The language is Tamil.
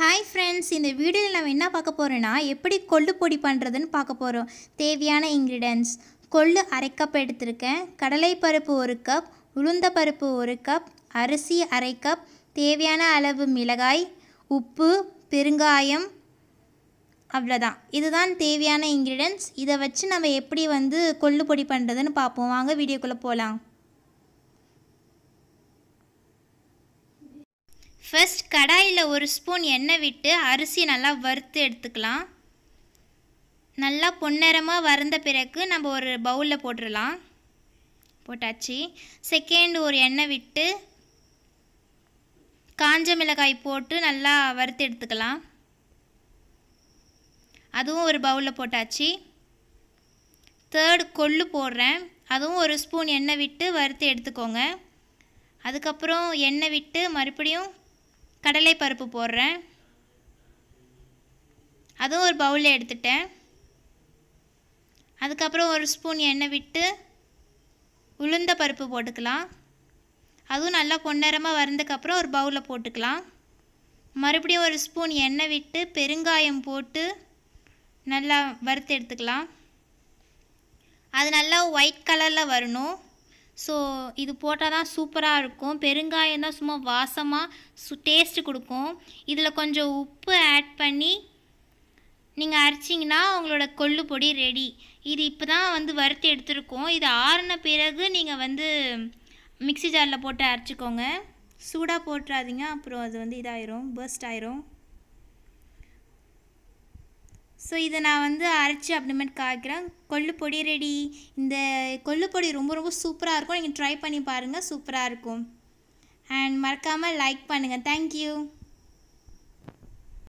ஹாய் ஃப்ரெண்ட்ஸ் இந்த வீடியோவில் நம்ம என்ன பார்க்க போகிறோன்னா எப்படி கொள்ளு பொடி பண்ணுறதுன்னு பார்க்க போகிறோம் தேவையான இன்க்ரீடியன்ஸ் கொள்ளு அரை கப் எடுத்திருக்கேன் கடலைப்பருப்பு ஒரு கப் உளுந்தப்பருப்பு ஒரு கப் அரிசி அரை கப் தேவையான அளவு மிளகாய் உப்பு பெருங்காயம் அவ்வளோதான் இதுதான் தேவையான இன்க்ரீடியன்ஸ் இதை வச்சு நம்ம எப்படி வந்து கொள்ளு பொடி பண்ணுறதுன்னு பார்ப்போம் வாங்க வீடியோக்குள்ளே போகலாம் ஃபர்ஸ்ட் கடாயில் ஒரு ஸ்பூன் எண்ணெய் விட்டு அரிசி நல்லா வறுத்து எடுத்துக்கலாம் நல்லா பொன்னிறமாக வறந்த பிறகு நம்ம ஒரு பவுலில் போட்டுடலாம் போட்டாச்சு செகண்ட் ஒரு எண்ணெய் விட்டு காஞ்ச மிளகாய் போட்டு நல்லா வறுத்து எடுத்துக்கலாம் அதுவும் ஒரு பவுலில் போட்டாச்சு தேர்டு கொள்ளு போடுறேன் அதுவும் ஒரு ஸ்பூன் எண்ணெய் விட்டு வறுத்து எடுத்துக்கோங்க அதுக்கப்புறம் எண்ணெய் விட்டு மறுபடியும் கடலை பருப்பு போடுறேன் அதுவும் ஒரு பவுலில் எடுத்துட்டேன் அதுக்கப்புறம் ஒரு ஸ்பூன் எண்ணெய் விட்டு உளுந்த பருப்பு போட்டுக்கலாம் அதுவும் நல்லா பொன்னரமாக வந்ததுக்கப்புறம் ஒரு பவுலில் போட்டுக்கலாம் மறுபடியும் ஒரு ஸ்பூன் எண்ணெய் விட்டு பெருங்காயம் போட்டு நல்லா வறுத்து எடுத்துக்கலாம் அது நல்லா ஒயிட் கலரில் வரணும் ஸோ இது போட்டால் தான் சூப்பராக இருக்கும் பெருங்காயம் தான் சும்மா வாசமாக சு டேஸ்ட்டு கொடுக்கும் இதில் கொஞ்சம் உப்பு ஆட் பண்ணி நீங்கள் அரைச்சிங்கன்னா உங்களோட கொள்ளு பொடி ரெடி இது இப்போ தான் வந்து வறுத்து எடுத்துருக்கோம் இது ஆறின பிறகு நீங்கள் வந்து மிக்சி ஜாரில் போட்டு அரைச்சிக்கோங்க சூடாக போட்டுறாதீங்க அப்புறம் அது வந்து இதாயிரும் பர்ஸ்ட் ஆயிரும் ஸோ இதை நான் வந்து அரைச்சி அப்புறமேட்டு காய்க்கிறேன் கொள்ளு பொடி ரெடி இந்த கொள்ளு பொடி ரொம்ப ரொம்ப சூப்பராக இருக்கும் நீங்கள் ட்ரை பண்ணி பாருங்கள் சூப்பராக இருக்கும் அண்ட் மறக்காமல் லைக் பண்ணுங்கள் தேங்க்யூ